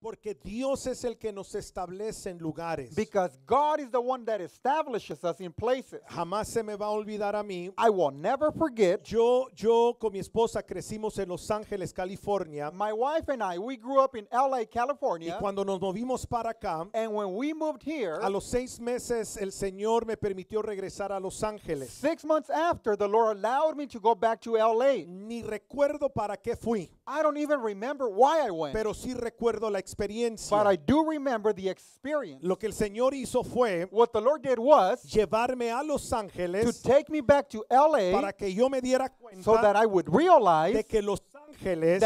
Porque Dios es el que nos establece en lugares. Because God is the one that establishes us in places. Jamás se me va a olvidar a mí. I will never forget. Yo yo con mi esposa crecimos en Los Ángeles, California. My wife and I we grew up in LA, California. Y cuando nos movimos para acá, and when we moved here, a los seis meses el Señor me permitió regresar a Los Ángeles. Six months after the Lord allowed me to go back to LA. Ni recuerdo para qué fui. I don't even remember why I went. Pero sí recuerdo la experiencia. But I do remember the experience. Lo que el Señor hizo fue What the Lord did was llevarme a Los Ángeles take me back LA para que yo me diera cuenta so that I would realize de que Los Ángeles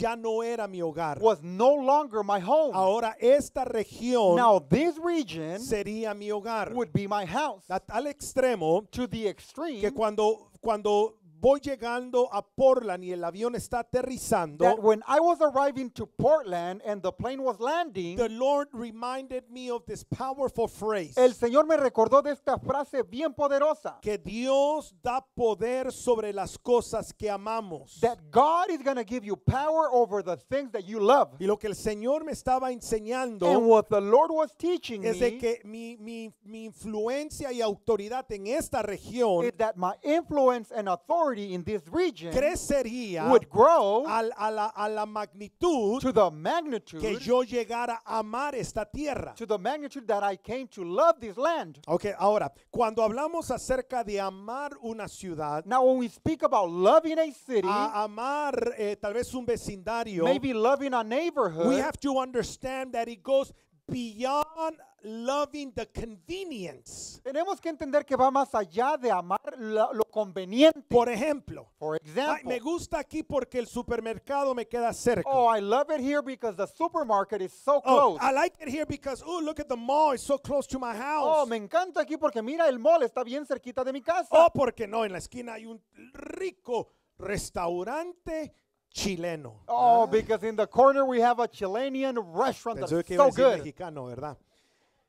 ya no era mi hogar. Was no longer my home. Ahora esta región Now this region sería mi hogar. Would be my house. A tal extremo to the extreme que cuando cuando voy llegando a Portland y el avión está aterrizando. That when I was arriving to Portland and the plane was landing, the Lord reminded me of this powerful phrase. El Señor me recordó de esta frase bien poderosa. Que Dios da poder sobre las cosas que amamos. That God is going to give you power over the things that you love. Y lo que el Señor me estaba enseñando and what the Lord was teaching es de que mi, mi, mi influencia y autoridad en esta región that my influence and authority authority in this region crecería would grow a, a, la, a la magnitud to the magnitude que yo llegara a amar esta tierra. To the magnitude that I came to love this land. Okay, ahora, cuando hablamos acerca de amar una ciudad, now when we speak about loving a city, a amar eh, tal vez un vecindario, maybe loving a neighborhood, we have to understand that it goes beyond loving the convenience. Tenemos que entender que va más allá de amar lo, conveniente. Por ejemplo, For example, me gusta aquí porque el supermercado me queda cerca. Oh, I love it here because the supermarket is so oh, close. Oh, I like it here because oh, look at the mall, it's so close to my oh, house. Oh, me encanta aquí porque mira el mall está bien cerquita de mi casa. Oh, porque no, en la esquina hay un rico restaurante chileno. Oh, ah. because in the corner we have a Chilean restaurant Pensé that's so good. Mexicano, ¿verdad?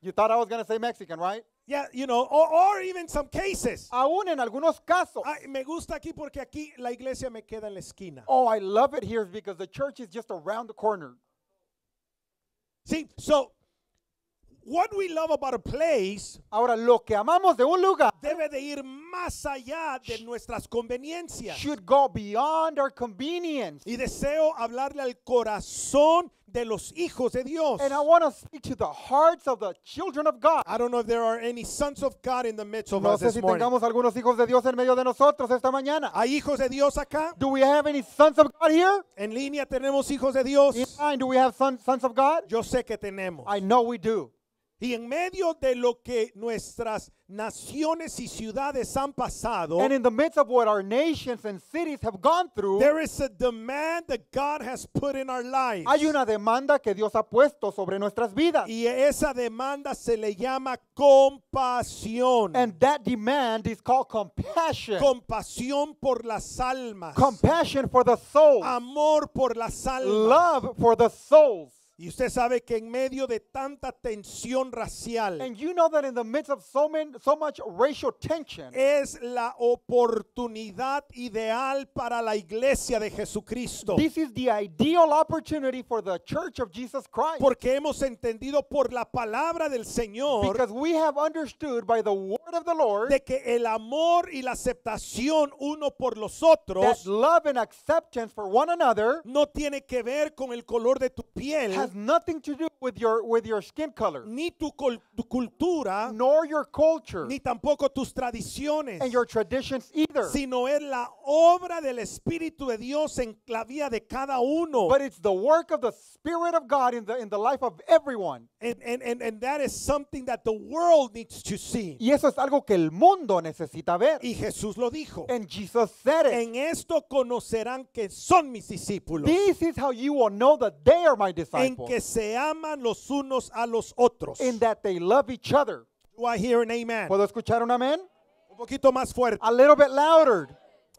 You thought I was going to say Mexican, right? Yeah, you know, or, or even some cases. Aún en algunos casos. Ay, me gusta aquí porque aquí la iglesia me queda en la esquina. Oh, I love it here because the church is just around the corner. See, so What we love about a place Ahora, lo que amamos de un lugar debe de ir más allá de nuestras conveniencias. should go beyond our convenience. Y deseo hablarle al corazón de los hijos de Dios. And I want to speak to the hearts of the children of God. I don't know if there are any sons of God in the midst of No us sé this si morning. tengamos algunos hijos de Dios en medio de nosotros esta mañana. ¿Hay hijos de Dios acá? Do we have any sons of God here? En línea tenemos hijos de Dios. In line, do we have son, sons of God? Yo sé que tenemos. I know we do. Y en medio de lo que nuestras naciones y ciudades han pasado, and in the midst of what our nations and cities have gone through, there is a demand that God has put in our lives. Hay una demanda que Dios ha puesto sobre nuestras vidas. Y esa demanda se le llama compasión. And that demand is called compassion. Compasión por las almas. Compassion for the soul. Amor por las almas. Love for the souls. Y usted sabe que en medio de tanta tensión racial es la oportunidad ideal para la iglesia de Jesucristo. this is the ideal opportunity for the church of Jesus Christ. Porque hemos entendido por la palabra del Señor de que el amor y la aceptación uno por los otros love one another no tiene que ver con el color de tu piel has nothing to do with your with your skin color. Ni tu, col- tu cultura. Nor your culture. Ni tampoco tus tradiciones. And your traditions either. Sino es la obra del Espíritu de Dios en la vida de cada uno. But it's the work of the Spirit of God in the in the life of everyone. And and and, and that is something that the world needs to see. Y eso es algo que el mundo necesita ver. Y Jesús lo dijo. And Jesus said it. En esto conocerán que son mis discípulos. This is how you will know that they are my disciples. En que se aman los unos a los otros. In that they love each other. Do I hear an amen? ¿Puedo escuchar un amén? Un poquito más fuerte. A little bit louder.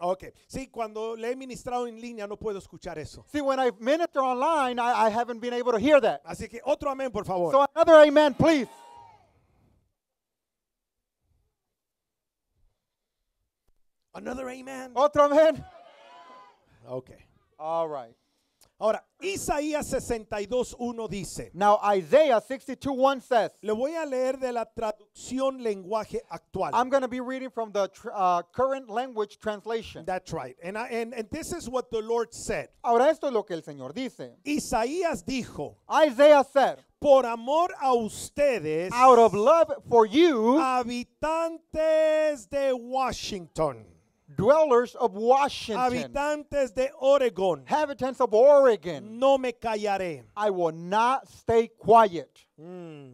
Okay. sí, cuando le he ministrado en línea no puedo escuchar eso. See, when I minister online, I, I haven't been able to hear that. Así que otro amén, por favor. So another amen, please. Another amen. Otro amén. Okay. All right. Ahora, Isaías 62.1 dice. Now Isaiah 62:1 says. Le voy a leer de la traducción lenguaje actual. I'm going to be reading from the uh, current language translation. That's right. And, and, and this is what the Lord said. Ahora esto es lo que el Señor dice. Isaías dijo. Isaiah said. Por amor a ustedes. Out of love for you. Habitantes de Washington. dwellers of Washington, habitantes de Oregón, habitants of Oregon, no me callaré. I will not stay quiet. Mm.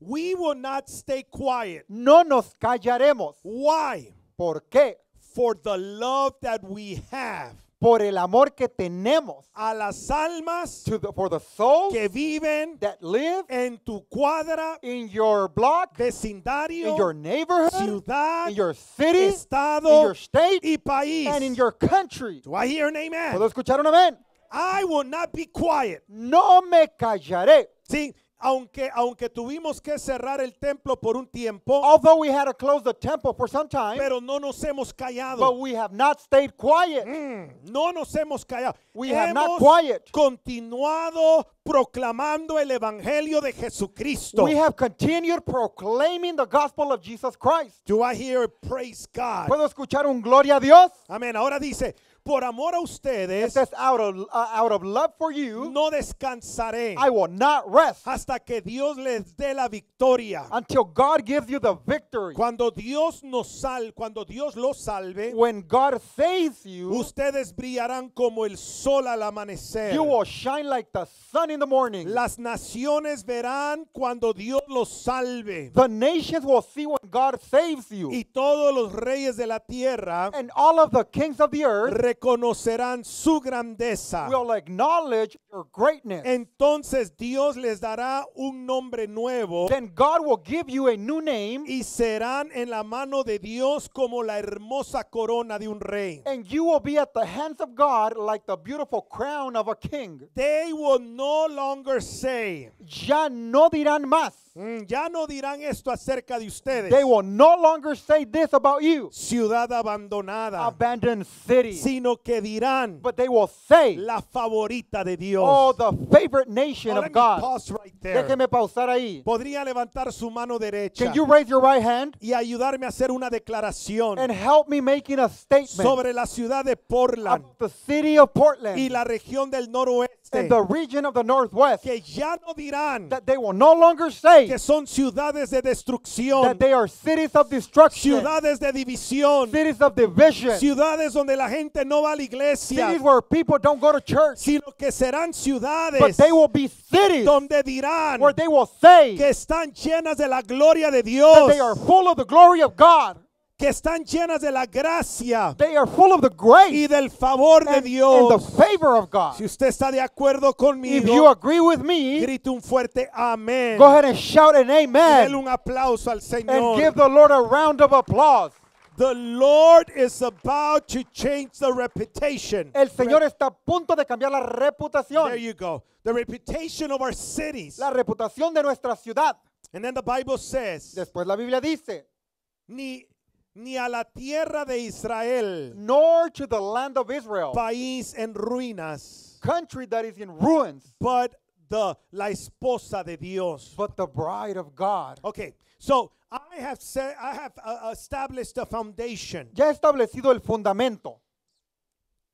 We will not stay quiet. No nos callaremos. Why? ¿Por qué? For the love that we have por el amor que tenemos a las almas to the, for the souls que viven that live en tu cuadra, in your block, vecindario, in your neighborhood, ciudad, in your city, estado, in your state, y país, and in your country. Do I hear an amen? ¿Puedo escuchar un amén? I will not be quiet. No me callaré. Sí, aunque aunque tuvimos que cerrar el templo por un tiempo, although we had to close the temple for some time, pero no nos hemos callado. But we have not stayed quiet. Mm, no nos hemos callado. We hemos have not quiet. continuado proclamando el evangelio de Jesucristo. We have continued proclaiming the gospel of Jesus Christ. Do I hear praise God? Puedo escuchar un gloria a Dios. Amén. Ahora dice por amor a ustedes, it says out of, uh, out of love for you, no descansaré. I will not rest hasta que Dios les dé la victoria. Until God gives you the victory. Cuando Dios nos sal, cuando Dios los salve, when God saves you, ustedes brillarán como el sol al amanecer. You will shine like the sun in the morning. Las naciones verán cuando Dios los salve. The nations will see when God saves you. Y todos los reyes de la tierra, and all of the kings of the earth, reconocerán su grandeza. Will acknowledge your greatness. Entonces Dios les dará un nombre nuevo. Then God will give you a new name. Y serán en la mano de Dios como la hermosa corona de un rey. And you will be at the hands of God like the beautiful crown of a king. They will no longer say. Ya no dirán más. Mm, ya no dirán esto acerca de ustedes. no longer Ciudad abandonada. Abandoned city. Sino que dirán. La favorita de Dios. Oh, Déjeme pausar ahí. Podría levantar su mano derecha. Y ayudarme a hacer una declaración. Sobre la ciudad de Portland. Portland. Y la región del noroeste. In the region of the northwest, que ya no dirán that they will no longer say que son ciudades de destrucción, that they are cities of destruction, ciudades de división, cities of division, ciudades donde la gente no va a la iglesia, cities where people don't go to church, sino que serán ciudades, but they will be cities donde dirán, where they will say que están llenas de la gloria de Dios, that they are full of the glory of God. que están llenas de la gracia y del favor de Dios. And the favor of God. Si usted está de acuerdo conmigo, If grite un fuerte amén. Go ahead and shout an amen. Dele un aplauso al Señor. And give the Lord a round of applause. The Lord is about to change the reputation. El Señor está a punto de cambiar la reputación. There you go. The reputation of our cities. La reputación de nuestra ciudad. And then the Bible says. Después la Biblia dice. Ni ni a la tierra de Israel, nor to the land of Israel, país en ruinas, country that is in ruins, but the la esposa de Dios, but the bride of God. Okay, so I have said I have uh, established a foundation. Ya he establecido el fundamento.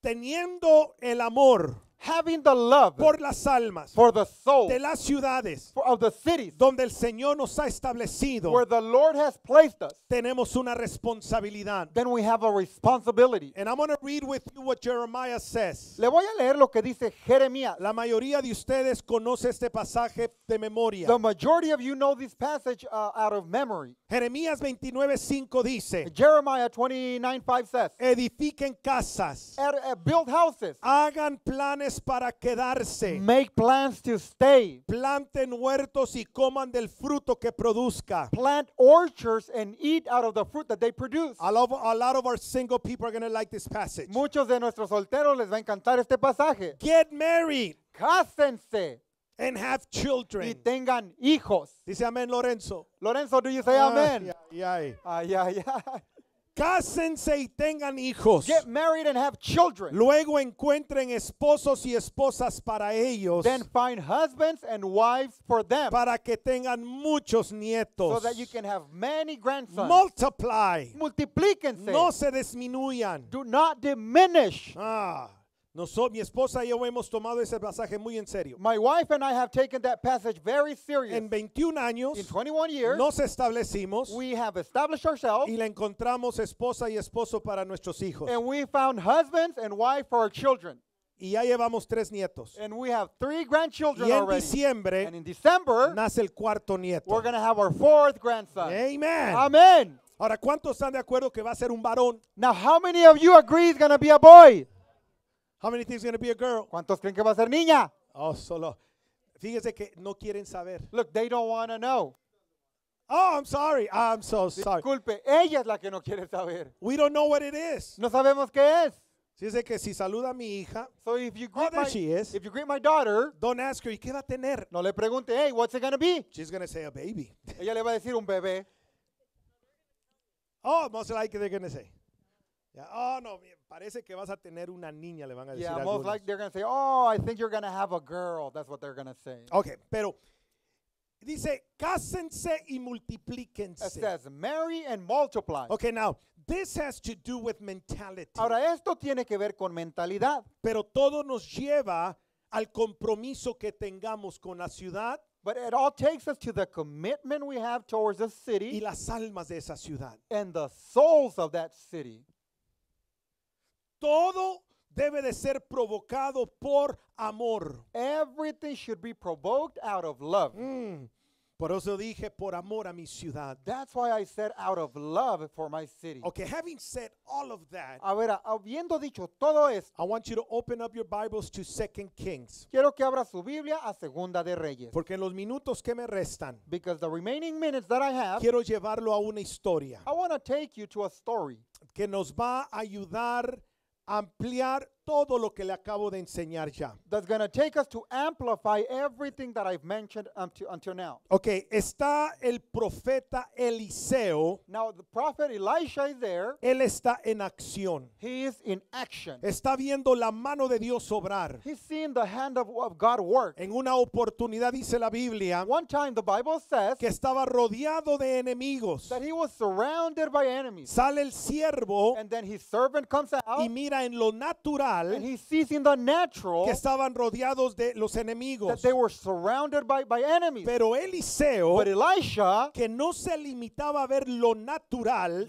Teniendo el amor. having the love por las almas for the soul de las ciudades for, of the cities donde el Señor nos ha establecido where the Lord has placed us tenemos una responsabilidad then we have a responsibility and I'm going to read with you what Jeremiah says le voy a leer lo que dice Jeremías la mayoría de ustedes conoce este pasaje de memoria the majority of you know this passage uh, out of memory Jeremías 29:5 dice Jeremiah 29:5 says edifiquen casas er, er, build houses hagan planes para quedarse. Make plans to stay. Planten huertos y coman del fruto que produzca. Plant orchards and eat out of the fruit that they produce. A lot, of our single people are going to like this passage. Muchos de nuestros solteros les va a encantar este pasaje. Get married. Cásense. And have children. Y tengan hijos. Dice amén Lorenzo. Lorenzo, do you say ay, ah, amen? Ay, ay. Ay, ay, ay. Cásense y tengan hijos. Get married and have children. Luego encuentren esposos y esposas para ellos. Then find husbands and wives for them. Para que tengan muchos nietos. So that you can have many grandsons. Multiply. Multiplíquense. No se disminuyan. Do not diminish. Ah. Nosotros, mi esposa y yo hemos tomado ese pasaje muy en serio. My wife and I have taken that passage very serious. En 21 años In 21 years, nos establecimos we have established ourselves, y la encontramos esposa y esposo para nuestros hijos. And we found husbands and wife for our children. Y ya llevamos tres nietos. And we have three grandchildren y en already. diciembre and in December, nace el cuarto nieto. We're going to have our fourth grandson. Amen. Amen. Ahora, ¿cuántos están de acuerdo que va a ser un varón? Now, how many of you agree it's going to be a boy? How many be a girl? ¿Cuántos creen que va a ser niña? Oh, solo. Fíjese que no quieren saber. Look, they don't want to know. Oh, I'm sorry. I'm so sorry. Disculpe, ella es la que no quiere saber. We don't know what it is. No sabemos qué es. Fíjese que si saluda a mi hija, so if you oh, greet my, If you greet my daughter, don't ask her, ¿qué va a tener? No le pregunte, hey, what's it to be? She's to say a baby. Ella le va a decir un bebé. Oh, most likely they're to say. Yeah. Oh no, Parece que vas a tener una niña, le van a decir. Yeah, most likely they're going to say, oh, I think you're going to have a girl. That's what they're going to say. Ok, pero dice, cásense y multiplíquense. It says, marry and multiply. Okay, now, this has to do with mentality. Ahora, esto tiene que ver con mentalidad. Pero todo nos lleva al compromiso que tengamos con la ciudad. But it all takes us to the commitment we have towards the city y las almas de esa ciudad. and the souls of that city. Todo debe de ser provocado por amor. Everything should be provoked out of love. Mm. Por eso dije por amor a mi ciudad. That's why I said out of love for my city. Okay, having said all of that. A ver, habiendo dicho todo esto. I want you to open up your Bibles to 2 Kings. Quiero que abra su Biblia a Segunda de Reyes. Porque en los minutos que me restan. Because the remaining minutes that I have. Quiero llevarlo a una historia. I want to take you to a story. Que nos va a ayudar ampliar todo lo que le acabo de enseñar ya. That's going to take us to amplify everything that I've mentioned until, until now. Okay, está el profeta Eliseo. Now the prophet Elisha is there. Él está en acción. He is in action. Está viendo la mano de Dios obrar. He's seeing the hand of, God work. En una oportunidad dice la Biblia One time the Bible says que estaba rodeado de enemigos. That he was surrounded by enemies. Sale el siervo and then his servant comes out. y mira en lo natural natural, que estaban rodeados de los enemigos. Pero Eliseo, que no se limitaba a ver lo natural,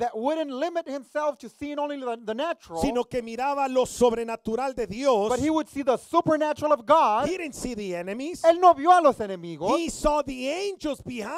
sino que miraba lo sobrenatural de Dios. But Él no vio a los enemigos. Sino que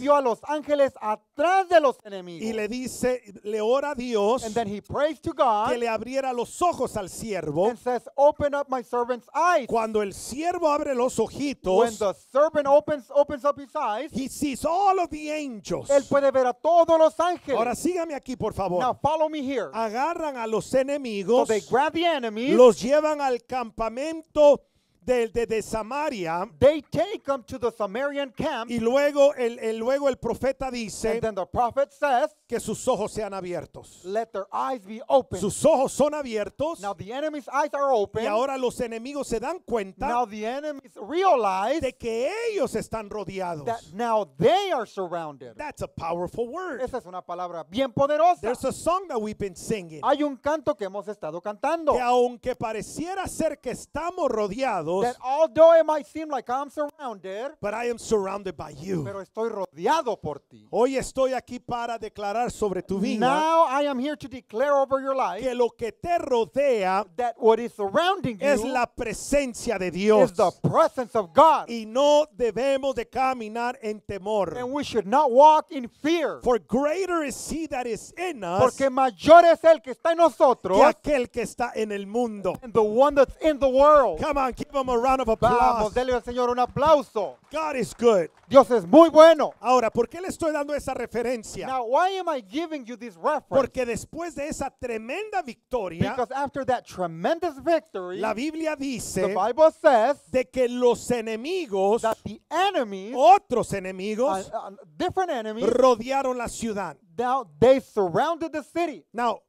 vio a los ángeles atrás de los enemigos. Y le dice, le ora a Dios, que le abriera los ojos ojos al siervo, and says, Open up my servant's eyes. cuando el siervo abre los ojitos, When the servant opens, opens up his eyes, he sees all of the angels. él puede ver a todos los ángeles. Ahora sígame aquí, por favor. Now follow me here. Agarran a los So enemigos, they grab the enemies, los llevan al campamento de, de, de Samaria. They take him to the Samarian camp. Y luego el, el luego el profeta dice and then the prophet says, que sus ojos sean abiertos. Let their eyes be open. Sus ojos son abiertos. Now the enemy's eyes are open. Y ahora los enemigos se dan cuenta now the enemies realize de que ellos están rodeados. That now they are surrounded. That's a powerful word. Esa es una palabra bien poderosa. There's a song that we've been singing. Hay un canto que hemos estado cantando. Que aunque pareciera ser que estamos rodeados Dios. That although it might seem like I'm surrounded, but I am surrounded by you. Pero estoy rodeado por ti. Hoy estoy aquí para declarar sobre tu vida. Now I am here to declare over your life que lo que te rodea that what is surrounding es you la presencia de Dios. Is the presence of God. Y no debemos de caminar en temor. And we should not walk in fear. For greater is he that is in us. Porque mayor es el que está en nosotros que aquel que está en el mundo. And the one that's in the world. Come on, give him him a round of applause. Vamos, dele al Señor un aplauso. God is good. Dios es muy bueno. Ahora, ¿por qué le estoy dando esa referencia? Now, why am I giving you this reference? Porque después de esa tremenda victoria, Because after that tremendous victory, la Biblia dice the Bible says de que los enemigos, that the enemies, otros enemigos, uh, uh, different enemies, rodearon la ciudad. Now, they surrounded the city. Now,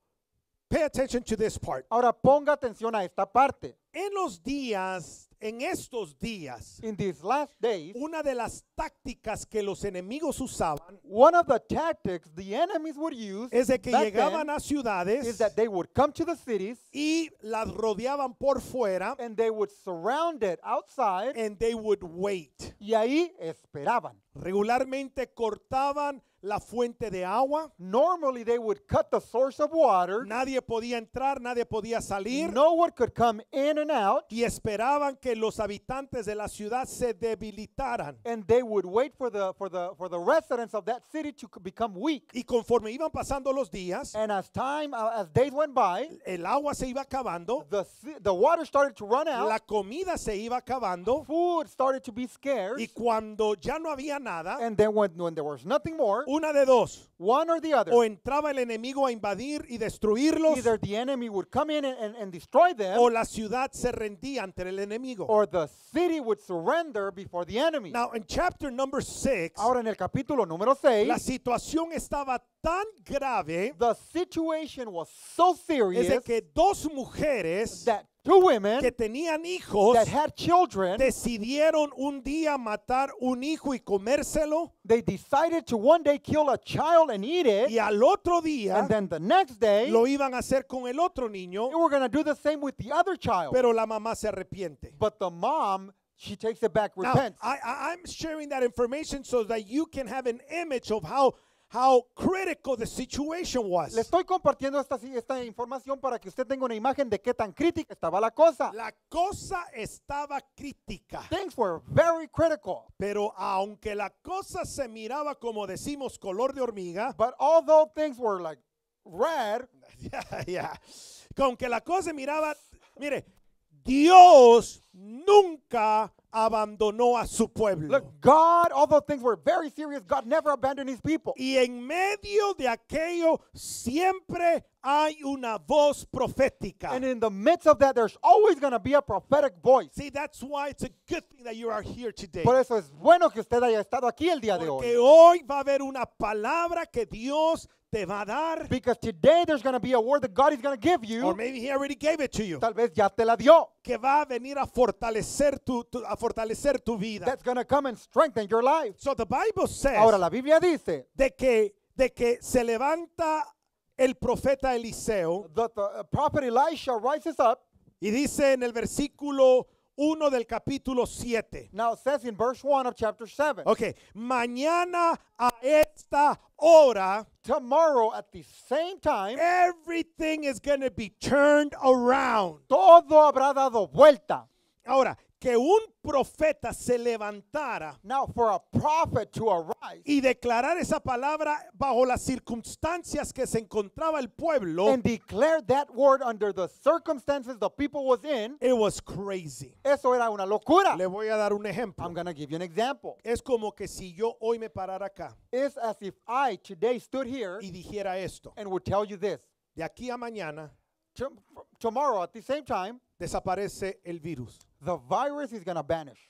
pay attention to this part. Ahora ponga atención a esta parte. En los días en estos días, in these last days, una de las tácticas que los enemigos usaban one of the tactics the enemies would use es de que llegaban then, a ciudades is that they would come to the cities, y las rodeaban por fuera and they would surround it outside, and they would wait. y ahí esperaban. Regularmente cortaban la fuente de agua. Normally they would cut the source of water. Nadie podía entrar, nadie podía salir. No one could come in and out. Y esperaban que los habitantes de la ciudad se debilitaran. And they would wait for the for the for the residents of that city to become weak. Y conforme iban pasando los días, and as time uh, as days went by, el agua se iba acabando. The the water started to run out. La comida se iba acabando. Food started to be scarce. Y cuando ya no había nada, and then when, when there was nothing more, una de dos, one or the other, o entraba el enemigo a invadir y destruirlos, either the enemy would come in and, and, and destroy them, o la ciudad se rendía ante el enemigo, or the city would surrender before the enemy. Now in chapter number six, ahora en el capítulo número 6, la situación estaba tan grave. The situation was so serious. Es que dos mujeres. That two women que tenían hijos that had children, decidieron un día matar un hijo y comérselo. They decided to one day kill a child and eat it. Y al otro día, and then the next day, lo iban a hacer con el otro nino going to do the same with the other child. Pero la mamá se arrepiente. But the mom she takes it back, repents. Now, I, am sharing that information so that you can have an image of how how critical the situation was. Le estoy compartiendo esta, esta información para que usted tenga una imagen de qué tan crítica estaba la cosa. La cosa estaba crítica. Things were very critical. Pero aunque la cosa se miraba como decimos color de hormiga, but although things were like red, Aunque la cosa miraba, mire, Dios nunca abandonó a su pueblo. Look, God, although things were very serious, God never abandoned his people. Y en medio de aquello siempre hay una voz profética. And in the midst of that, there's always going to be a prophetic voice. See, that's why it's a good thing that you are here today. Por eso es bueno que usted haya estado aquí el día de hoy. Porque hoy va a haber una palabra que Dios te va a dar. Because today there's going to be a word that God is going to give you. Or maybe he already gave it to you. Tal vez ya te la dio. Que va a venir a fortalecer tu, a fortalecer tu vida. That's going to come and strengthen your life. So the Bible says. Ahora la Biblia dice de que de que se levanta el profeta Eliseo. That the uh, prophet Elisha rises up. Y dice en el versículo 1 del capítulo 7. Now it says in verse 1 of chapter 7. Okay, mañana a esta hora tomorrow at the same time everything is going to be turned around. Todo habrá dado vuelta. Ahora, que un profeta se levantara Now for a prophet to arise, y declarar esa palabra bajo las circunstancias que se encontraba el pueblo and declare that word under the circumstances the people was in, it was crazy. Eso era una locura. Le voy a dar un ejemplo. I'm gonna give you an example. Es como que si yo hoy me parara acá It's as if I today stood here y dijera esto. and would tell you this. De aquí a mañana tomorrow at the same time, desaparece el virus. The virus is going to vanish.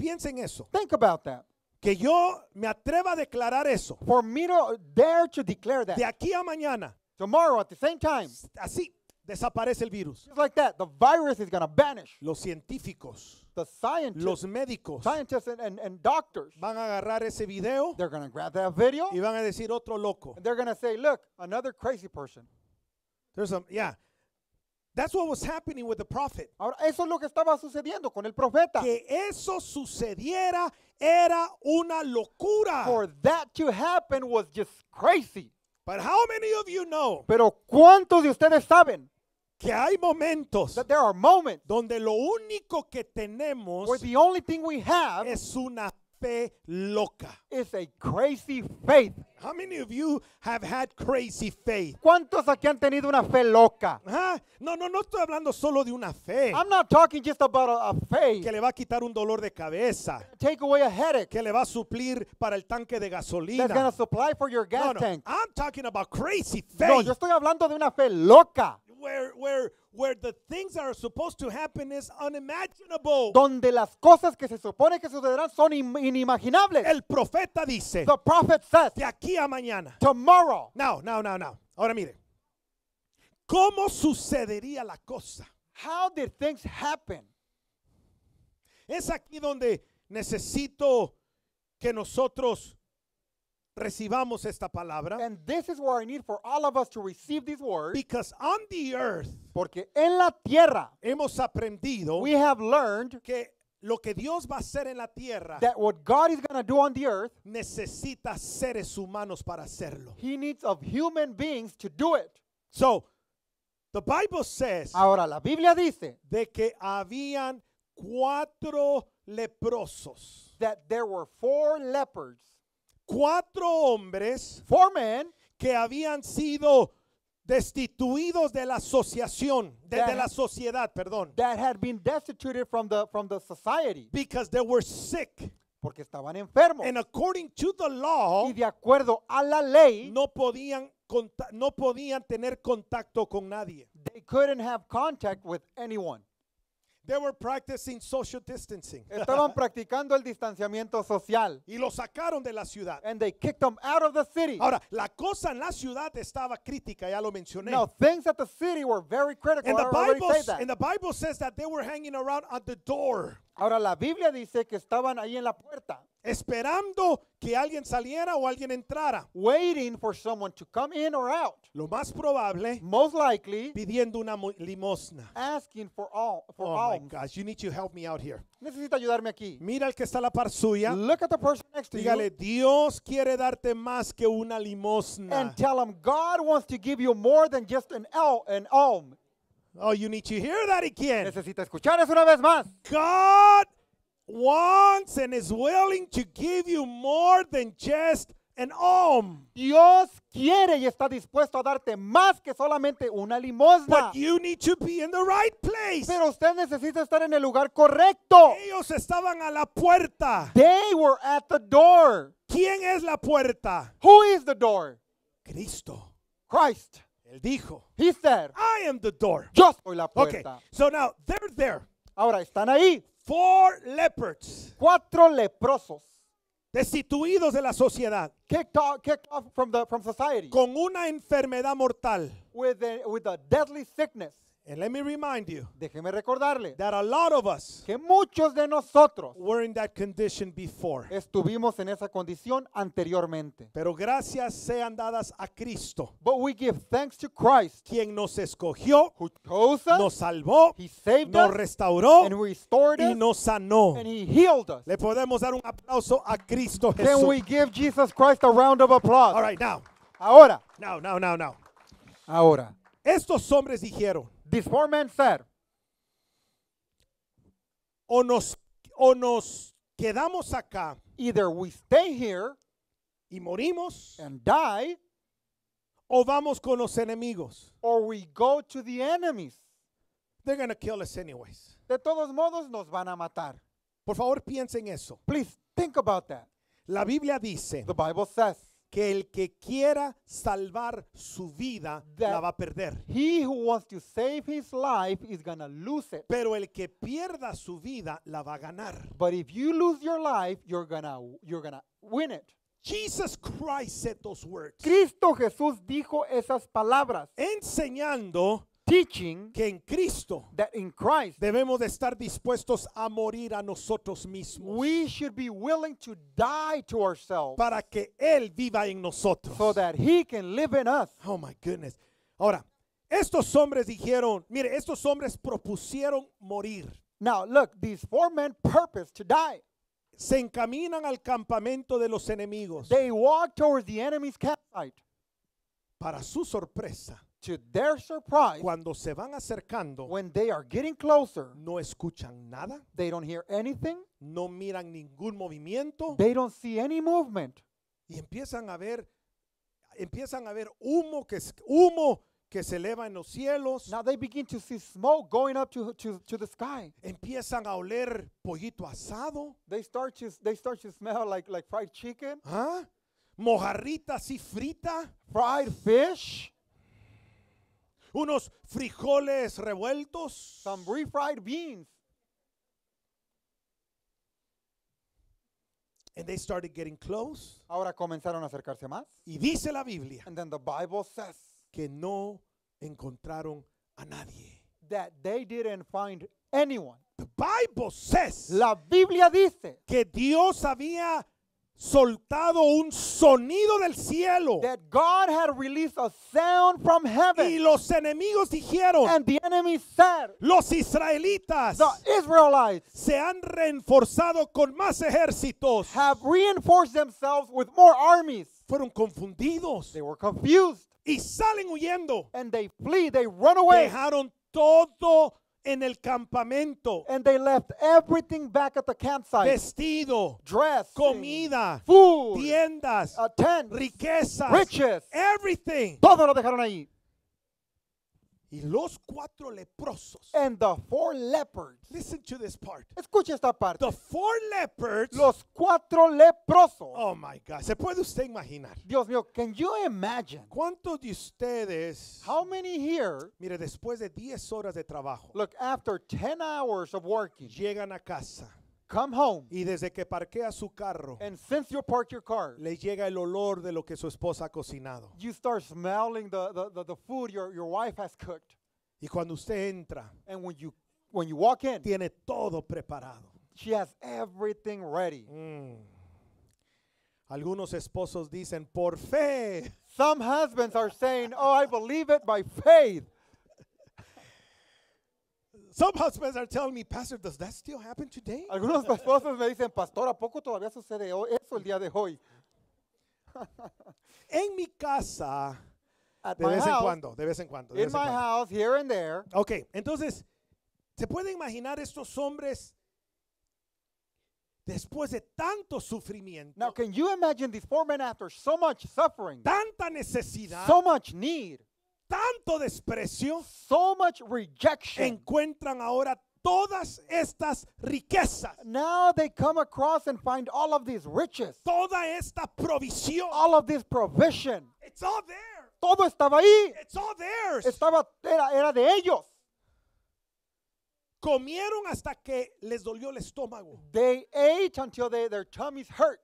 piensen eso. Think about that. Que yo me atreva a declarar eso. For me to dare to declare that. De aquí a mañana. Tomorrow at the same time. Así desaparece el virus. Just like that, the virus is going to vanish. Los científicos, the scientists, los médicos, scientists and, doctors, van a agarrar ese video, they're going grab that video, y van a decir otro loco. And they're going to say, look, another crazy person. There's some, yeah. That's what was happening with the prophet. Ahora, eso es lo que estaba sucediendo con el profeta. Que eso sucediera era una locura. For that to happen was just crazy. But how many of you know? Pero ¿cuántos de ustedes saben? Que hay momentos that there are moments donde lo único que tenemos the only thing we have es una fe loca. It's a crazy faith. How many of you have had crazy faith? ¿Cuántos aquí han tenido una fe loca? Ah, no, no, no estoy hablando solo de una fe. I'm not talking just about a, a faith. Que le va a quitar un dolor de cabeza. Take away a headache. Que le va a suplir para el tanque de gasolina. That's gonna supply for your gas no, no. tank. I'm talking about crazy faith. No, yo estoy hablando de una fe loca where, Donde las cosas que se supone que sucederán son inimaginables. El profeta dice. The prophet says. De aquí a mañana. Tomorrow. No, no, no, Ahora mire. ¿Cómo sucedería la cosa? How did things happen? Es aquí donde necesito que nosotros recibamos esta palabra. And this is where I need for all of us to receive these words. Because on the earth, porque en la tierra, hemos aprendido, we have learned que lo que Dios va a hacer en la tierra, that what God is going to do on the earth, necesita seres humanos para hacerlo. He needs of human beings to do it. So, the Bible says, ahora la Biblia dice, de que habían cuatro leprosos. That there were four lepers cuatro hombres Four men que habían sido destituidos de la asociación, de, de la sociedad, perdón, that had been destituted from the from the society because they were sick. Porque estaban enfermos. And according to the law, y de acuerdo a la ley, no podían no podían tener contacto con nadie. They couldn't have contact with anyone. They were practicing social distancing. Estaban practicando el distanciamiento social. Y los sacaron de la ciudad. And they kicked them out of the city. Ahora, la cosa en la ciudad estaba crítica, ya lo mencioné. Now, things at the city were very critical. And the, Bible, and the Bible says that they were hanging around at the door. Ahora la Biblia dice que estaban ahí en la puerta. Esperando que alguien saliera o alguien entrara. Waiting for someone to come in or out. Lo más probable. Most likely. Pidiendo una limosna. Asking for all for oh alms. my gosh, you need to help me out here. Necesita ayudarme aquí. Mira el que está a la par suya. Look at the person next to Dígale, Dios quiere darte más que una limosna. And tell him God wants to give you more than just an, al an alms. Oh, you need to hear that again. Necesita escuchar eso una vez más. God wants and is willing to give you more than just an alm. Dios quiere y está dispuesto a darte más que solamente una limosna. But you need to be in the right place. Pero usted necesita estar en el lugar correcto. Ellos estaban a la puerta. They were at the door. ¿Quién es la puerta? Who is the door? Cristo. Christ. Él dijo, He said, I am the door. Yo soy la puerta. Okay. So now they're there. Ahora están ahí. Four lepers. Cuatro leprosos. Destituidos de la sociedad. Kicked off, from the, from society. Con una enfermedad mortal. with a deadly sickness remind Déjeme recordarle a que muchos de nosotros before. estuvimos en esa condición anteriormente. Pero gracias sean dadas a Cristo, quien nos escogió, nos salvó, nos restauró y nos sanó. Le podemos dar un aplauso a Cristo Jesús. Ahora, ahora. Estos hombres dijeron, These four men said, o nos, o nos quedamos acá, either we stay here y morimos, and die, o vamos con los enemigos. or we go to the enemies. They're going to kill us anyways. De todos modos nos van a matar. Por favor, piensen eso. Please think about that. La Biblia dice The Bible says que el que quiera salvar su vida la va a perder. He who wants to save his life is gonna lose it. Pero el que pierda su vida la va a ganar. But if you lose your life, you're gonna you're gonna win it. Jesus Christ said those words. Cristo Jesús dijo esas palabras. Enseñando que en Cristo debemos de estar dispuestos a morir a nosotros mismos. para que él viva en nosotros. Oh my goodness. Ahora, estos hombres dijeron, mire, estos hombres propusieron morir. Now, look, these four men to die. Se encaminan al campamento de los enemigos. Para su sorpresa, to their surprise, cuando se van acercando, when they are getting closer, no escuchan nada, they don't hear anything, no miran ningún movimiento, they don't see any movement, y empiezan a ver, empiezan a ver humo que humo que se eleva en los cielos. Now they begin to see smoke going up to, to, to the sky. Empiezan a oler pollito asado. They start to, they start to smell like, like fried chicken. ¿Ah? Mojarrita así frita. Fried fish unos frijoles revueltos, some refried beans, and they started getting close. Ahora comenzaron a acercarse más. Y dice la Biblia And then the Bible says que no encontraron a nadie. that they didn't find anyone. The Bible says La Biblia dice que Dios había soltado un sonido del cielo. That God had released a sound from heaven. Y los enemigos dijeron, And the enemies said, los israelitas the Israelites se han reforzado con más ejércitos. Have reinforced themselves with more armies. Fueron confundidos. They were confused. Y salen huyendo. And they flee, they run away. Dejaron todo en el campamento. And they left everything back at the campsite. Vestido, dress, comida, food, tiendas, uh, tents, riquezas, riches, everything. Todo lo dejaron ahí. Y los cuatro leprosos. And the four lepers Listen to this part. escucha esta parte. The four lepers Los cuatro leprosos. Oh my God. ¿Se puede usted imaginar? Dios mío, can you imagine? ¿Cuántos de ustedes? How many here? Mire, después de 10 horas de trabajo. Look, after 10 hours of working. Llegan a casa. Come home. Y desde que parquea su carro, and since you park your car, le llega el olor de lo que su esposa ha cocinado. You start smelling the, the, the, food your, your wife has cooked. Y cuando usted entra, and when you, when you walk in, tiene todo preparado. She has everything ready. Mm. Algunos esposos dicen por fe. Some husbands are saying, "Oh, I believe it by faith." Some husbands are telling me, Pastor, does that still happen today? Algunos esposos me dicen, Pastor, ¿a poco todavía sucede eso el día de hoy? en mi casa, At de vez house, en cuando, de vez en cuando. in en my cuando. house, here and there. Okay. entonces, ¿se puede imaginar estos hombres después de tanto sufrimiento? Now, can you imagine these four men after so much suffering, tanta necesidad, so much need? tanto desprecio, so much rejection. encuentran ahora todas estas riquezas. Now they come across and find all of these riches. Toda esta provisión. All of this provision. It's all there. Todo estaba ahí. It's all theirs. Estaba, era, era de ellos. Comieron hasta que les dolió el estómago. They ate until their tummies hurt.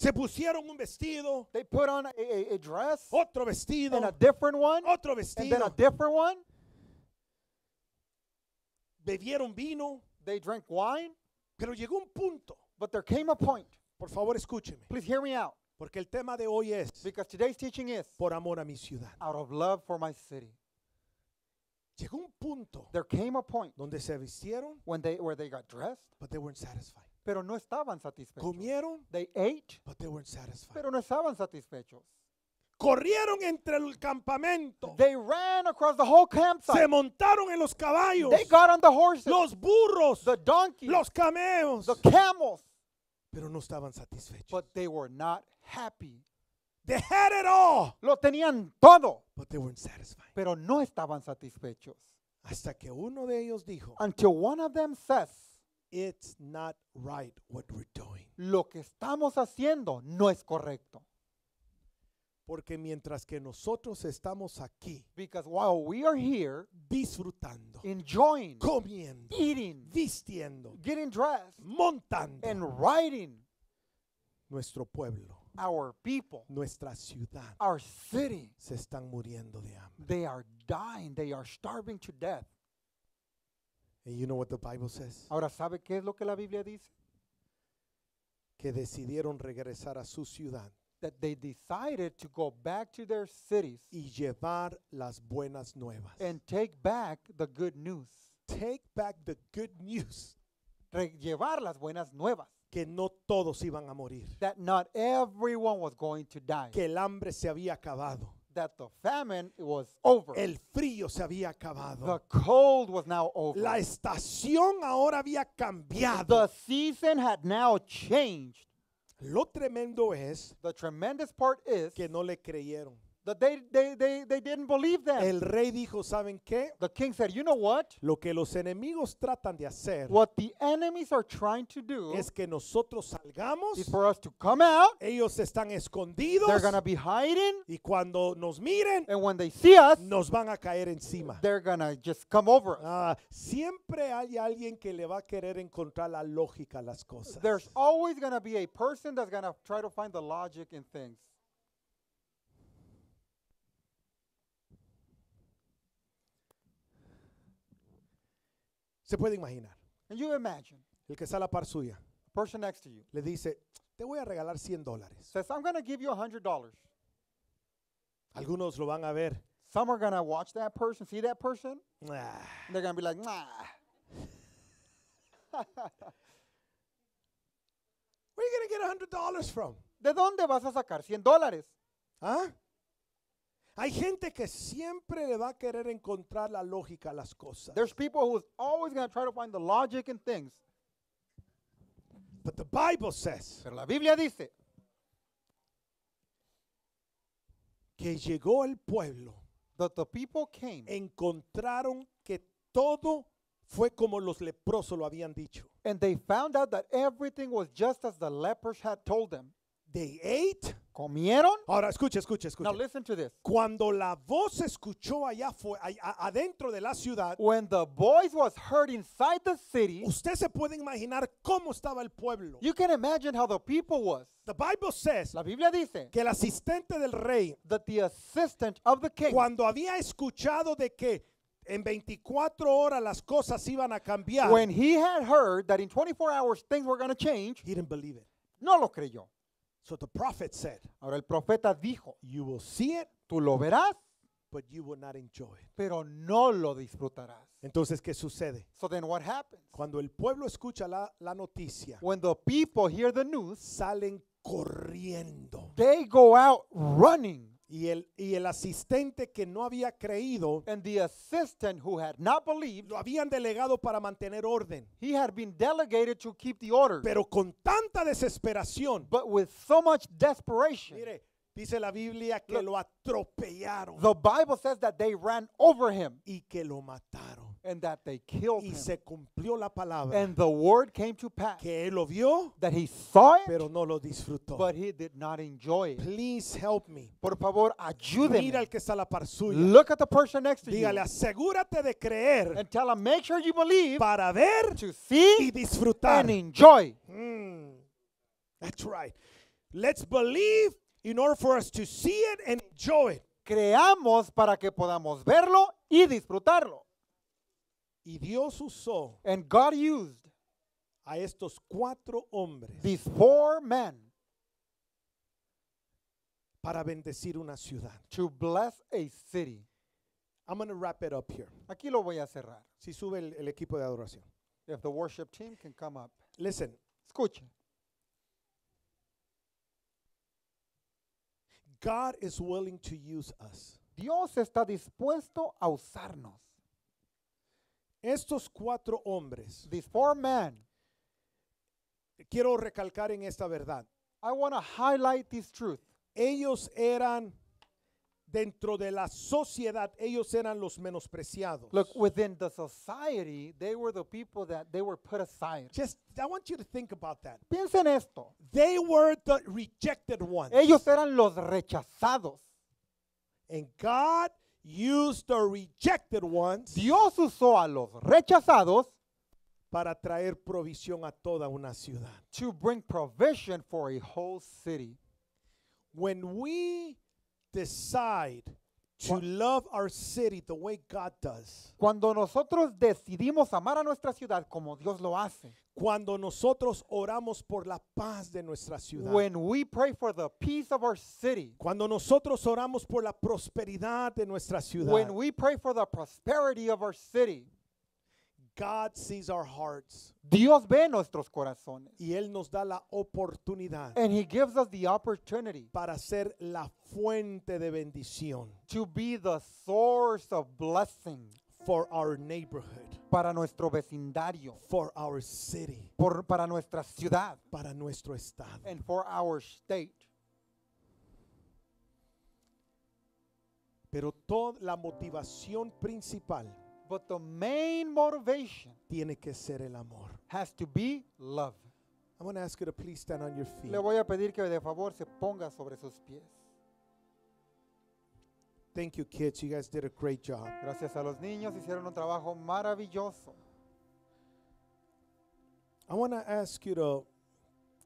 Se pusieron un vestido. They put on a, dress. Otro vestido. And a different one. Otro vestido. And then a different one. Bebieron vino. They drank wine. Pero llegó un punto. But there came a point. Por favor, escúcheme. Please hear me out. Porque el tema de hoy es Because today's teaching is por amor a mi ciudad. Out of love for my city. Llegó un punto There came a point donde se vistieron, when they, where they got dressed, but they weren't satisfied pero no estaban satisfechos. Comieron, They ate, but they weren't satisfied. pero no estaban satisfechos. Corrieron entre el campamento. They ran across the whole campsite. Se montaron en los caballos, They got on the horses, los burros, the donkeys, los camellos. the camels, pero no estaban satisfechos. but they were not happy. They had it all, Lo tenían todo, but they weren't satisfied. pero no estaban satisfechos. Hasta que uno de ellos dijo, Until one of them says, It's not right what we're doing. Lo que estamos haciendo no es correcto. Porque mientras que nosotros estamos aquí, because while we are here, disfrutando, enjoying, comiendo, eating, vistiendo, getting dressed, montando, and riding, nuestro pueblo, our people, nuestra ciudad, our city, se están muriendo de hambre. They are dying, they are starving to death. And you know what the Bible says? Ahora, ¿sabe qué es lo que la Biblia dice? Que decidieron regresar a su ciudad That they decided to go back to their cities y llevar las buenas nuevas. and take back the good news. Take back the good news Re- llevar las buenas nuevas. que no todos iban a morir, That not everyone was going to die. que el hambre se había acabado, that the famine was over. El frío se había acabado. The cold was now over. La estación ahora había cambiado. The season had now changed. Lo tremendo es the tremendous part is que no le creyeron. That they, they, they, they didn't believe them. El rey dijo, ¿saben qué? The king said, you know what? Lo que los enemigos tratan de hacer What the enemies are trying to do es que nosotros salgamos, is for us to come out. ellos están escondidos They're going to be hiding. y cuando nos miren, And when they see us, nos van a caer encima. they're going to just come over Ah, siempre hay alguien que le va a querer encontrar la lógica a las cosas. There's always going to be a person that's going to try to find the logic in things. Se puede imaginar. And you imagine El que está a par suya a person next to you le dice, te voy a regalar 100 dólares. says, I'm gonna give you $100. Algunos lo van a ver. Some are going to watch that person, see that person, ah. they're going to be like, nah. Where are you going to get $100 from? ¿De dónde vas a sacar 100 dólares? ¿Ah? Hay gente que siempre le va a querer encontrar la lógica a las cosas. There's people who's always going to try to find the logic in things. Pero la Biblia dice que llegó el pueblo. That the people came. Encontraron que todo fue como los leprosos lo habían dicho. And they found out that everything was just as the lepers had told them. They ate. Comieron. Ahora escucha, escucha, escucha. Now listen to this. Cuando la voz escuchó allá fue adentro de la ciudad. When the voice was heard inside the city. Usted se puede imaginar cómo estaba el pueblo. You can imagine how the people was. The Bible says la Biblia dice que el asistente del rey, that the assistant of the king, cuando había escuchado de que en 24 horas las cosas iban a cambiar. When he had heard that in 24 hours things were going to change, he didn't believe it. No lo creyó. So the prophet said, Ahora el profeta dijo, you will see it, tú lo verás, but you will not enjoy it. pero no lo disfrutarás. Entonces, ¿qué sucede? So then what happens? Cuando el pueblo escucha la, la noticia, When the people hear the news, salen corriendo. they go out running. Y el, y el asistente que no había creído and the assistant who had not believed lo habían delegado para mantener orden. he had been delegated to keep the order Pero con tanta desesperación, but with so much desperation mire, dice la Biblia que lo atropellaron the bible says that they ran over him y que lo mataron. And that they killed y him. se cumplió la palabra. And the word came to pass. Que él lo vio. That he saw it. Pero no lo disfrutó. But he did not enjoy it. Please help me. Por favor, ayúdenme. Mira al que está a la par suya. Look at the person next to Dígale, asegúrate de creer. And tell him, make sure you believe. Para ver. To see. Y disfrutar. And enjoy. Mm. That's right. Let's believe in order for us to see it and enjoy it. Creamos para que podamos verlo y disfrutarlo. Y Dios usó and God used a estos cuatro hombres these four men para bendecir una ciudad. to bless a city. I'm going to wrap it up here. Aquí lo voy a cerrar. Si sube el, el equipo de adoración. If the worship team can come up. Listen, Escuchen. God is willing to use us. Dios está dispuesto a usarnos. Estos cuatro hombres, these four men, quiero recalcar en esta verdad. I want to highlight this truth. Ellos eran dentro de la sociedad, ellos eran los menospreciados. Look, within the society, they were the people that they were put aside. Just I want you to think about that. Piensen esto. They were the rejected ones. Ellos eran los rechazados. And God used the rejected ones Dios usó a los rechazados para traer provisión a toda una ciudad. to bring provision for a whole city. When we decide to love our city the way God does. Cuando nosotros decidimos amar a nuestra ciudad como Dios lo hace. Cuando nosotros oramos por la paz de nuestra ciudad. When we pray for the peace of our city. Cuando nosotros oramos por la prosperidad de nuestra ciudad. When we pray for the prosperity of our city. God sees our hearts. Dios ve nuestros corazones. Y él nos da la oportunidad. And he gives us the opportunity para ser la fuente de bendición. To be the source of blessing for our neighborhood. Para nuestro vecindario. For our city. Por, para nuestra ciudad. Para nuestro estado. And for our state. Pero toda la motivación principal But the main motivation tiene que ser el amor. has to be love. I'm going to ask you to please stand on your feet. Le voy a pedir que de favor se ponga sobre sus pies. Thank you, kids. You guys did a great job. Gracias a los niños hicieron un trabajo maravilloso. I want to ask you to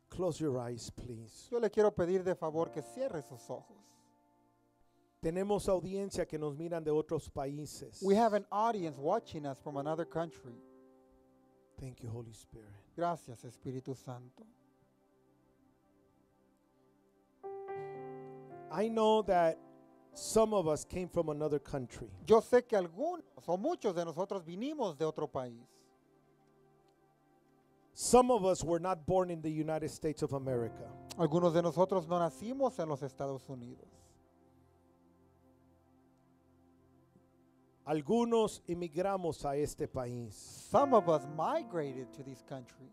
close your eyes, please. Yo le quiero pedir de favor que cierre sus ojos. Tenemos audiencia que nos miran de otros países. We have an audience watching us from another country. Thank you, Holy Spirit. Gracias, Espíritu Santo. I know that some of us came from another country. Yo sé que algunos o muchos de nosotros vinimos de otro país. Some of us were not born in the United States of America. Algunos de nosotros no nacimos en los Estados Unidos. Algunos emigramos a este país. Some of us migrated to this country.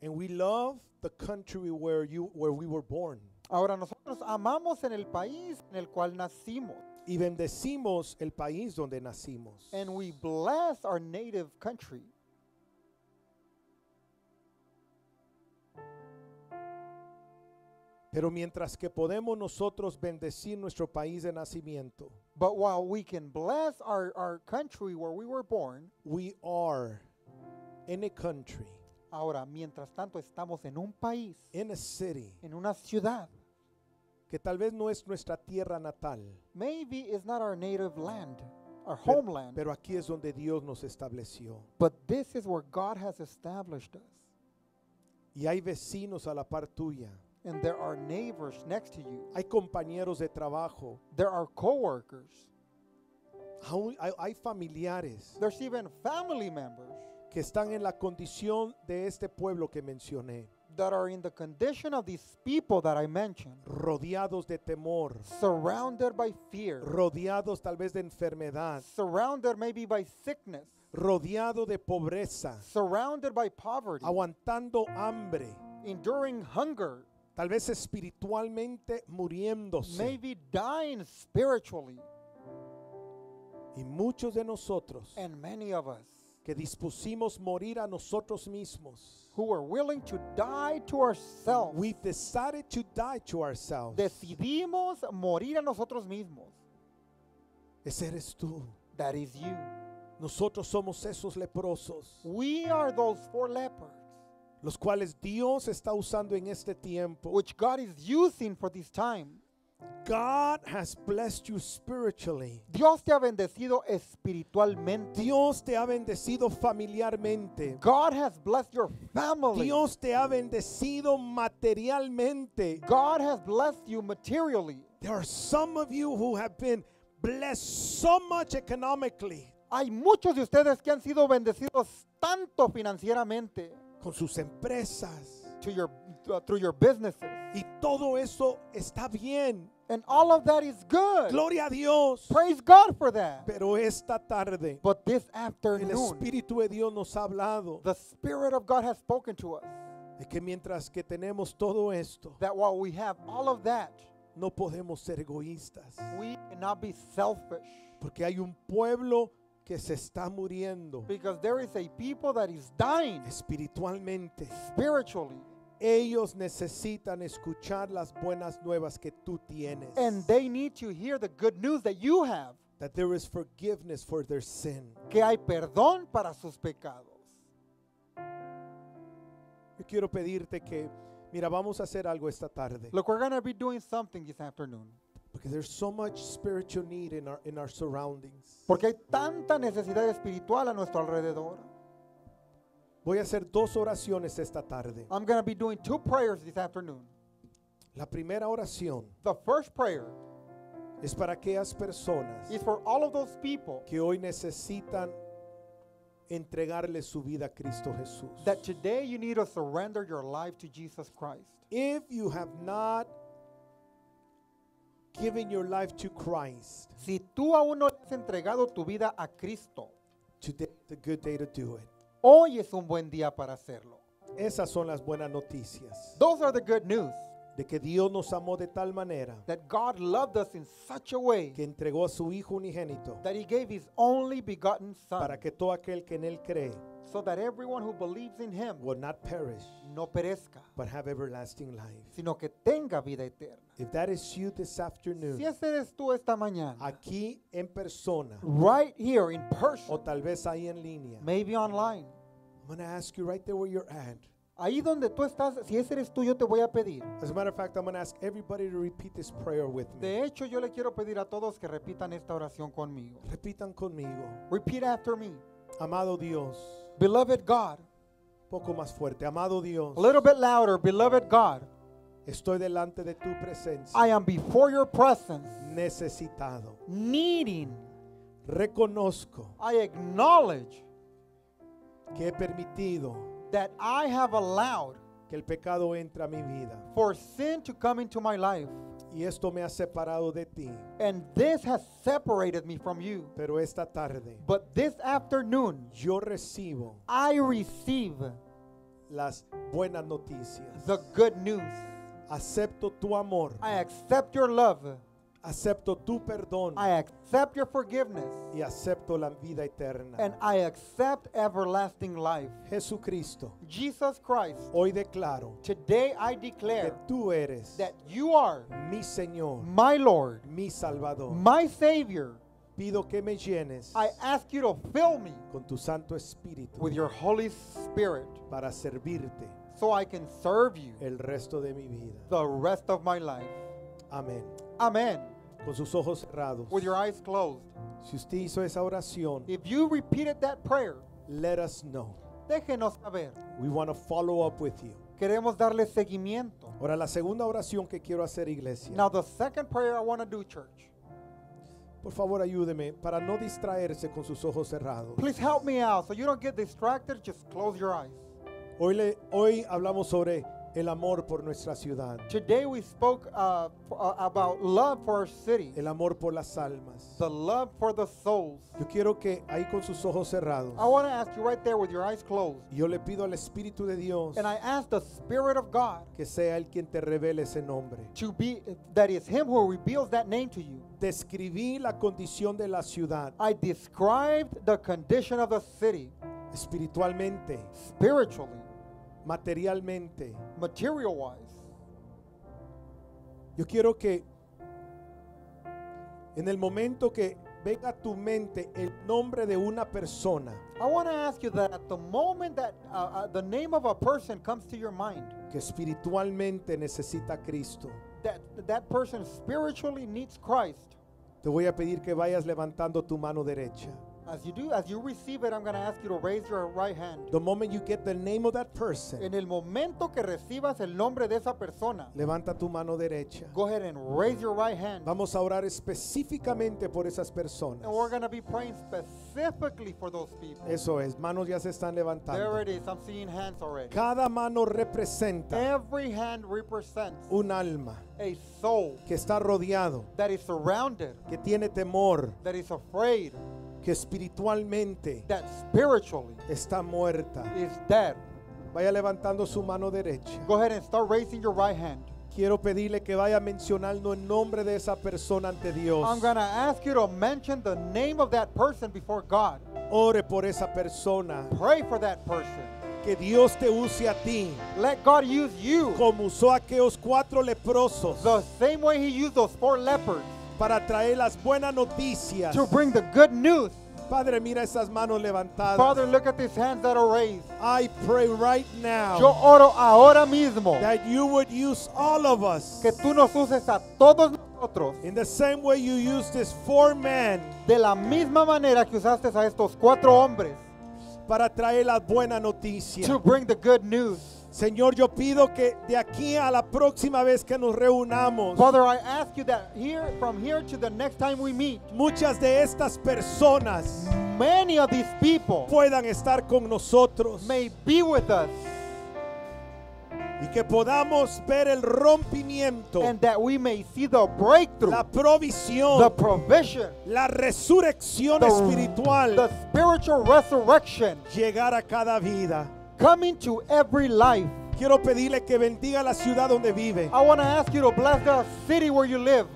And we love the country where you where we were born. Ahora nosotros amamos en el país en el cual nacimos. Y bendecimos el país donde nacimos. And we bless our native country. Pero mientras que podemos nosotros bendecir nuestro país de nacimiento, ahora mientras tanto estamos en un país, en una ciudad, que tal vez no es nuestra tierra natal, pero aquí es donde Dios nos estableció. Y hay vecinos a la par tuya And there are neighbors next to you. Hay compañeros de trabajo. There are coworkers. Hay, hay familiares. There's even family members. Que están en la condición de este pueblo que mencioné. that are in the condition of these people that I mentioned. Rodeados de temor. Surrounded by fear. Rodeados tal vez de enfermedad. Surrounded maybe by sickness. Rodeado de pobreza. Surrounded by poverty. Aguantando hambre. Enduring hunger. Tal vez espiritualmente muriéndose. Y muchos de nosotros many que dispusimos morir a nosotros mismos. were willing to die to ourselves. Decidimos morir a nosotros mismos. Ese eres tú. Nosotros somos esos leprosos. We are those four lepers los cuales Dios está usando en este tiempo. which God is using for this time. God has blessed you spiritually. Dios te ha bendecido espiritualmente. Dios te ha bendecido familiarmente. God has blessed your family. Dios te ha bendecido materialmente. God has blessed you materially. There are some of you who have been blessed so much economically. Hay muchos de ustedes que han sido bendecidos tanto financieramente con sus empresas. To your, uh, through your businesses. Y todo eso está bien. And all of that is good. Gloria a Dios. Praise God for that. Pero esta tarde, But this afternoon, el Espíritu de Dios nos ha hablado. The Spirit of God has spoken to us. De que mientras que tenemos todo esto, that while we have all of that, no podemos ser egoístas. We cannot be selfish. Porque hay un pueblo que se está muriendo because there is a people that is dying espiritualmente. Spiritually. Ellos necesitan escuchar las buenas nuevas que tú tienes. And they need to hear the good news that you have. That there is forgiveness for their sin. Que hay perdón para sus pecados. Yo quiero pedirte que, mira, vamos a hacer algo esta tarde. Look, we're gonna be doing something this afternoon. There's so much spiritual need in our, in our surroundings. Porque hay tanta necesidad espiritual a nuestro alrededor. Voy a hacer dos oraciones esta tarde. I'm going to be doing two prayers this afternoon. La primera oración The first prayer es para aquellas personas is for all of those people que hoy necesitan entregarle su vida a Cristo Jesús. that today you need to surrender your life to Jesus Christ. If you have not si tú aún no has entregado tu vida a Cristo, today is good day to do it. hoy es un buen día para hacerlo. Esas son las buenas noticias. Those are the good news De que Dios nos amó de tal manera that God loved us in such a way que entregó a su Hijo unigénito that He gave His only begotten Son para que todo aquel que en Él cree so that everyone who believes in him will not perish, no perezca, but have everlasting life. Sino que tenga vida eterna. If that is you this afternoon, si ese eres tú esta mañana, aquí en persona, right here in person, o tal vez ahí en línea, maybe online, I'm going to ask you right there where you're at. Ahí donde tú estás, si ese eres tú, yo te voy a pedir. As a matter of fact, I'm going to ask everybody to repeat this prayer with me. De hecho, yo le quiero pedir a todos que repitan esta oración conmigo. Repitan conmigo. Repeat after me. Amado Dios. Beloved God. Poco más fuerte, amado Dios. A little bit louder, beloved God. Estoy delante de tu presencia. I am before your presence. Necesitado. Needing. Reconozco. I acknowledge. Que he permitido. That I have allowed el pecado entra a mi vida. For sin to come into my life. Y esto me ha separado de ti. And this has separated me from you. Pero esta tarde. But this afternoon. Yo recibo. I receive. Las buenas noticias. The good news. Acepto tu amor. I accept your love. Acepto tu perdón. I accept your forgiveness. Y acepto la vida eterna. And I accept everlasting life. Jesucristo. Jesus Christ. Hoy declaro. Today I declare. Que tú eres. That you are. Mi Señor. My Lord. Mi Salvador. My Savior. Pido que me llenes. I ask you to fill me. Con tu Santo Espíritu. With your Holy Spirit. Para servirte. So I can serve you. El resto de mi vida. The rest of my life. Amén. Amén. con sus ojos cerrados, with your eyes closed, si usted hizo esa oración, if you repeated that prayer, let us know. Déjenos saber. We want to follow up with you. Queremos darle seguimiento. Ahora la segunda oración que quiero hacer iglesia. Now the second prayer I want to do church. Por favor, ayúdeme para no distraerse con sus ojos cerrados. Please help me out so you don't get distracted, just close your eyes. Hoy, le, hoy hablamos sobre el amor por nuestra ciudad. Today we spoke uh, uh, about love for our city. El amor por las almas. The love for the souls. Yo quiero que ahí con sus ojos cerrados. I want to ask you right there with your eyes closed. Yo le pido al espíritu de Dios. And I ask the spirit of God. Que sea el quien te revele ese nombre. To be that is him who reveals that name to you. Describí la condición de la ciudad. I described the condition of the city. Espiritualmente. Spiritually materialmente. Yo quiero que en el momento que venga a tu mente el nombre de una persona. I want to ask you that the moment that uh, uh, the name of a person comes to your mind. Que espiritualmente necesita a Cristo. That, person spiritually needs Christ. Te voy a pedir que vayas levantando tu mano derecha. As you do, as you receive it, I'm going to ask you to raise your right hand. The moment you get the name of that person, En el momento que recibas el nombre de esa persona, levanta tu mano derecha. go ahead and raise your right hand. Vamos a orar específicamente por esas personas. And we're going to be praying specifically for those people. Eso es, manos ya se están There levantando. it is. I'm seeing hands already. Cada mano representa Every hand represents un alma a soul que está rodeado, that is surrounded, que tiene temor, that is afraid, que espiritualmente that spiritually está muerta. Is dead. Vaya levantando su mano derecha. Go ahead and start raising your right hand. Quiero pedirle que vaya mencionando el nombre de esa persona ante Dios. I'm going to ask you to mention the name of that person before God. Ore por esa persona. Pray for that person. Que Dios te use a ti. Let God use you. Como usó aquellos cuatro leprosos. The same way he used those four lepers para traer las buenas noticias. to bring the good news. Padre, mira esas manos levantadas. Father, look at these hands that are raised. I pray right now Yo oro ahora mismo that you would use all of us que tú nos uses a todos nosotros in the same way you used these four men de la misma manera que usaste a estos cuatro hombres para traer las buenas noticias. to bring the good news. Señor, yo pido que de aquí a la próxima vez que nos reunamos, Father, I ask you that from here to the next time we meet, muchas de estas personas many of these people puedan estar con nosotros. May be with us. Y que podamos ver el rompimiento, la provisión, la resurrección espiritual, llegar a cada vida coming to every life. Quiero pedirle que bendiga la ciudad donde vive. I want to ask you to bless the city where you live.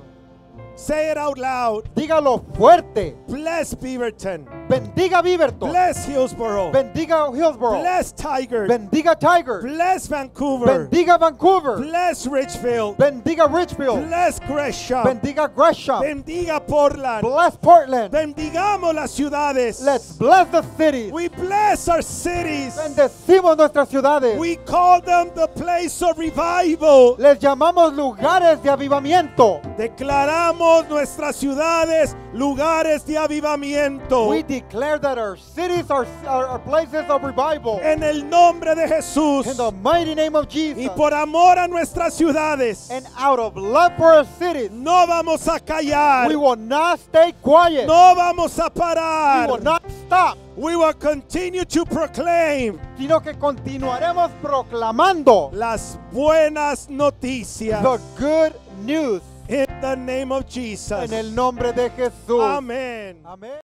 Say it out loud. Dígalo fuerte. Bless Beaverton. Bendiga Beaverton. Bless Hillsboro. Bendiga Hillsboro. Bless Tiger. Bendiga Tiger. Bless Vancouver. Bendiga Vancouver. Bless Richfield. Bendiga Richfield. Bless Gresham. Bendiga Gresham. Bendiga Portland. Bless Portland. Bendigamos las ciudades. Let's bless the cities. We bless our cities. Bendecimos nuestras ciudades. We call them the place of revival. Les llamamos lugares de avivamiento. Declaramos nuestras ciudades lugares de avivamiento declare that our cities are, are, places of revival. En el nombre de Jesús. In the mighty name of Jesus. Y por amor a nuestras ciudades. And out of love for our cities. No vamos a callar. We will not stay quiet. No vamos a parar. We will not stop. We will continue to proclaim. Sino que continuaremos proclamando las buenas noticias. The good news. In the name of Jesus. En el nombre de Jesús. Amen. Amén.